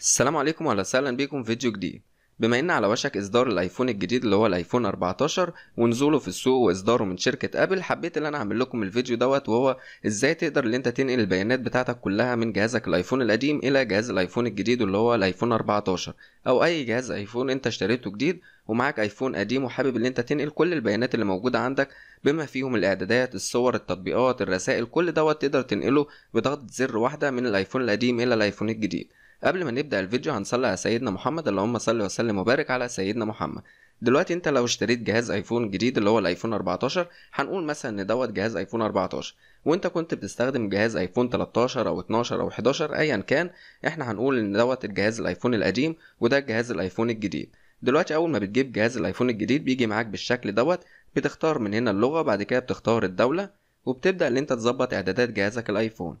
السلام عليكم واهلا وسهلا بيكم في فيديو جديد بما ان على وشك اصدار الايفون الجديد اللي هو الايفون 14 ونزوله في السوق واصداره من شركه ابل حبيت ان انا اعمل لكم الفيديو دوت وهو ازاي تقدر ان انت تنقل البيانات بتاعتك كلها من جهازك الايفون القديم الى جهاز الايفون الجديد اللي هو الايفون 14 او اي جهاز ايفون انت اشتريته جديد ومعاك ايفون قديم وحابب ان انت تنقل كل البيانات اللي موجوده عندك بما فيهم الاعدادات الصور التطبيقات الرسائل كل دوت تقدر تنقله بضغط زر واحده من الايفون القديم الى الايفون الجديد قبل ما نبدأ الفيديو هنصلي على سيدنا محمد اللهم صل وسلم وبارك على سيدنا محمد دلوقتي انت لو اشتريت جهاز ايفون جديد اللي هو الايفون 14 هنقول مثلا ان دوت جهاز ايفون 14 وانت كنت بتستخدم جهاز ايفون 13 او 12 او 11 ايا كان احنا هنقول ان دوت الجهاز الايفون القديم وده جهاز الايفون الجديد دلوقتي اول ما بتجيب جهاز الايفون الجديد بيجي معاك بالشكل دوت بتختار من هنا اللغه بعد كده بتختار الدوله وبتبدا ان انت تظبط اعدادات جهازك الايفون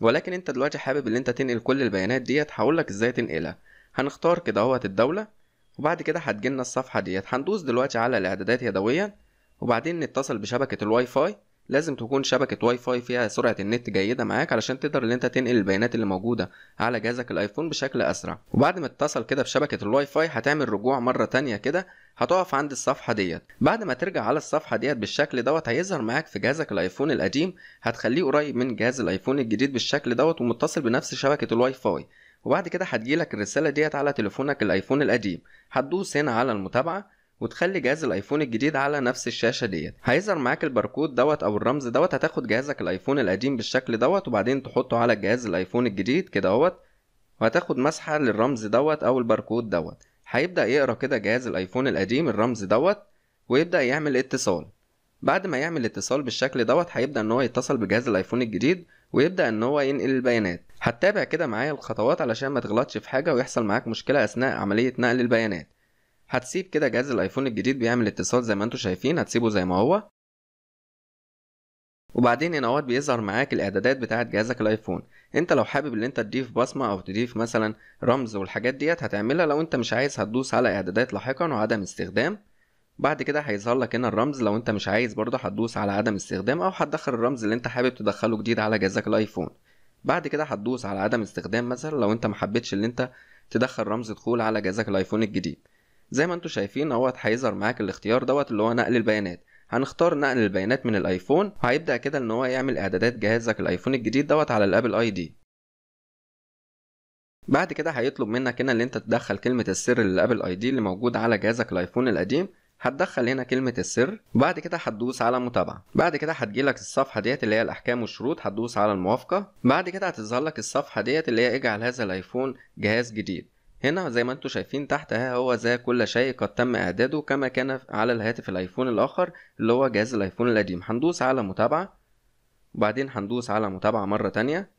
ولكن انت دلوقتي حابب ان انت تنقل كل البيانات ديت هقولك ازاي تنقلها هنختار كده اهوت الدوله وبعد كده هتجيلنا الصفحه ديت هندوس دلوقتي على الاعدادات يدويا وبعدين نتصل بشبكه الواي فاي لازم تكون شبكة واي فاي فيها سرعة النت جيدة معاك علشان تقدر ان انت تنقل البيانات اللي موجودة على جهازك الايفون بشكل اسرع وبعد ما تتصل كده بشبكة الواي فاي هتعمل رجوع مرة تانية كده هتقف عند الصفحة ديت بعد ما ترجع على الصفحة ديت بالشكل دوت هيظهر معاك في جهازك الايفون القديم هتخليه قريب من جهاز الايفون الجديد بالشكل دوت ومتصل بنفس شبكة الواي فاي وبعد كده هتجيلك الرسالة ديت على تليفونك الايفون القديم هتدوس هنا على المتابعة وتخلي جهاز الايفون الجديد على نفس الشاشه ديت هيظهر معاك الباركود دوت او الرمز دوت هتاخد جهازك الايفون القديم بالشكل دوت وبعدين تحطه على جهاز الايفون الجديد كده اهوت وهتاخد مسحه للرمز دوت او الباركود دوت هيبدا يقرا كده جهاز الايفون القديم الرمز دوت ويبدا يعمل اتصال بعد ما يعمل اتصال بالشكل دوت هيبدا ان هو يتصل بجهاز الايفون الجديد ويبدا ان هو ينقل البيانات هتتابع كده معايا الخطوات علشان ما تغلطش في حاجه ويحصل معاك مشكله اثناء عمليه نقل البيانات هتسيب كده جهاز الايفون الجديد بيعمل اتصال زي ما انتم شايفين هتسيبه زي ما هو وبعدين هنا اهوت بيظهر معاك الاعدادات بتاعه جهازك الايفون انت لو حابب ان انت تضيف بصمه او تضيف مثلا رمز والحاجات ديت هتعملها لو انت مش عايز هتدوس على اعدادات لاحقا وعدم استخدام بعد كده هيظهر لك هنا الرمز لو انت مش عايز برضه هتدوس على عدم استخدام او هتدخل الرمز اللي انت حابب تدخله جديد على جهازك الايفون بعد كده هتدوس على عدم استخدام مثلا لو انت محبتش ان انت تدخل رمز دخول على جهازك الايفون الجديد زي ما انتم شايفين اهوت هيظهر معاك الاختيار دوت اللي هو نقل البيانات هنختار نقل البيانات من الايفون وهيبدا كده ان هو يعمل اعدادات جهازك الايفون الجديد دوت على الابل اي دي بعد كده هيطلب منك هنا ان انت تدخل كلمه السر للابل اي دي اللي موجود على جهازك الايفون القديم هتدخل هنا كلمة السر وبعد كده هتدوس على متابعة بعد كده هتجيلك الصفحة ديت اللي هي الأحكام والشروط هتدوس على الموافقة بعد كده هتظهر لك الصفحة ديت اللي هي اجعل هذا الأيفون جهاز جديد هنا زي ما انتم شايفين تحت ها هو زي كل شيء قد تم اعداده كما كان على الهاتف الايفون الاخر اللي هو جهاز الايفون القديم هندوس على متابعة وبعدين هندوس على متابعة مرة تانية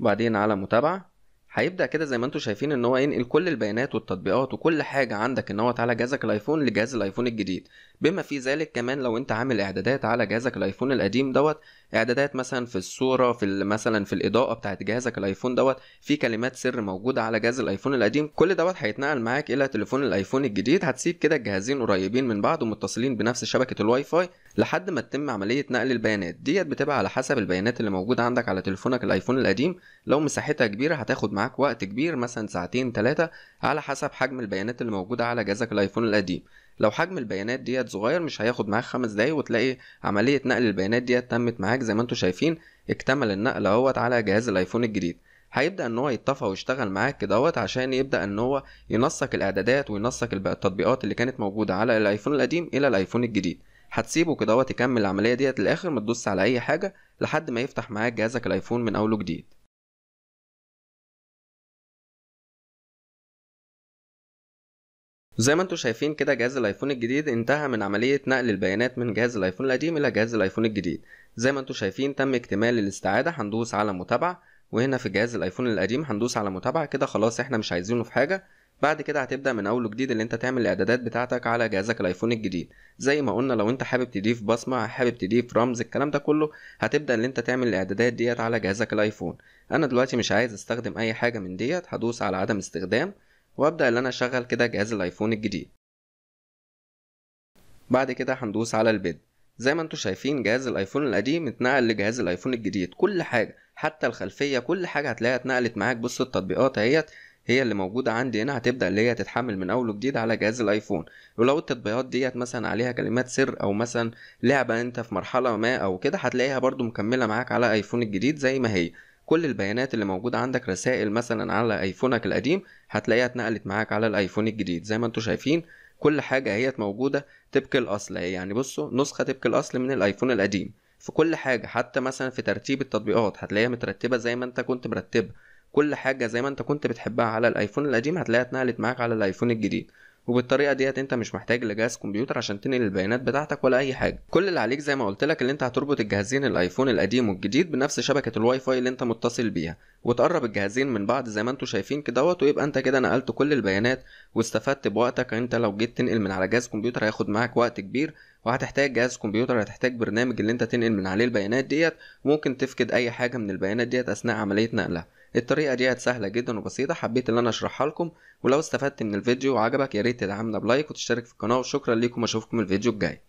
وبعدين على متابعة هيبدا كده زي ما انتم شايفين ان هو ينقل كل البيانات والتطبيقات وكل حاجه عندك ان هو على جهازك الايفون لجهاز الايفون الجديد بما في ذلك كمان لو انت عامل اعدادات على جهازك الايفون القديم دوت اعدادات مثلا في الصوره في مثلا في الاضاءه بتاعه جهازك الايفون دوت في كلمات سر موجوده على جهاز الايفون القديم كل دوت هيتنقل معاك الى تليفون الايفون الجديد هتسيب كده الجهازين قريبين من بعض ومتصلين بنفس شبكه الواي فاي لحد ما تتم عمليه نقل البيانات ديت بتبقى على حسب البيانات اللي موجوده عندك على تليفونك الايفون القديم لو مساحتها كبيره هتاخد معاك معاك وقت كبير مثلا ساعتين ثلاثة على حسب حجم البيانات اللي موجودة على جهازك الايفون القديم لو حجم البيانات ديت صغير مش هياخد معاك خمس دقايق وتلاقي عملية نقل البيانات ديت تمت معاك زي ما انتم شايفين اكتمل النقل اهوت على جهاز الايفون الجديد هيبدا ان هو يتطفى ويشتغل معاك كدهوت عشان يبدا ان هو ينسق الاعدادات وينسق التطبيقات اللي كانت موجوده على الايفون القديم الى الايفون الجديد هتسيبه كدهوت يكمل العمليه ديت للاخر ما تدوس على اي حاجه لحد ما يفتح معاك جهازك الايفون من اول وجديد زي ما انتم شايفين كده جهاز الايفون الجديد انتهى من عملية نقل البيانات من جهاز الايفون القديم الى جهاز الايفون الجديد زي ما انتم شايفين تم اكتمال الاستعادة هندوس على متابعة وهنا في جهاز الايفون القديم هندوس على متابعة كده خلاص احنا مش عايزينه في حاجة بعد كده هتبدا من اول وجديد اللي انت تعمل الاعدادات بتاعتك على جهازك الايفون الجديد زي ما قلنا لو انت حابب تضيف بصمه حابب تضيف رمز الكلام ده كله هتبدا ان انت تعمل الاعدادات ديت على جهازك الايفون انا دلوقتي مش عايز استخدم اي حاجه من ديت هدوس على عدم استخدام وابدأ ان انا اشغل كده جهاز الايفون الجديد بعد كده هندوس على البدء زي ما انتم شايفين جهاز الايفون القديم اتنقل لجهاز الايفون الجديد كل حاجه حتى الخلفيه كل حاجه هتلاقيها اتنقلت معاك بص التطبيقات اهيت هي اللي موجوده عندي هنا هتبدا اللي هي تتحمل من اول وجديد على جهاز الايفون ولو التطبيقات ديت مثلا عليها كلمات سر او مثلا لعبه انت في مرحله ما او كده هتلاقيها برضو مكمله معاك على ايفون الجديد زي ما هي كل البيانات اللي موجوده عندك رسائل مثلا على ايفونك القديم هتلاقيها اتنقلت معاك على الايفون الجديد زي ما انتم شايفين كل حاجه هي موجوده تبقى الاصل يعني بصوا نسخه تبقى الاصل من الايفون القديم في كل حاجه حتى مثلا في ترتيب التطبيقات هتلاقيها مترتبه زي ما انت كنت مرتبها كل حاجه زي ما انت كنت بتحبها على الايفون القديم هتلاقيها اتنقلت معاك على الايفون الجديد وبالطريقه ديت انت مش محتاج لجهاز كمبيوتر عشان تنقل البيانات بتاعتك ولا اي حاجه كل اللي عليك زي ما قلت لك ان انت هتربط الجهازين الايفون القديم والجديد بنفس شبكه الواي فاي اللي انت متصل بيها وتقرب الجهازين من بعض زي ما انتوا شايفين كدوت ويبقى انت كده نقلت كل البيانات واستفدت بوقتك انت لو جيت تنقل من على جهاز كمبيوتر هياخد معاك وقت كبير وهتحتاج جهاز كمبيوتر هتحتاج برنامج اللي انت تنقل من عليه البيانات ديت ممكن تفقد اي حاجه من البيانات ديت اثناء عمليه نقلها الطريقه دي سهله جدا وبسيطه حبيت ان انا اشرحها لكم ولو استفدت من الفيديو وعجبك يا ريت تدعمنا بلايك وتشترك في القناه وشكرا ليكم اشوفكم الفيديو الجاي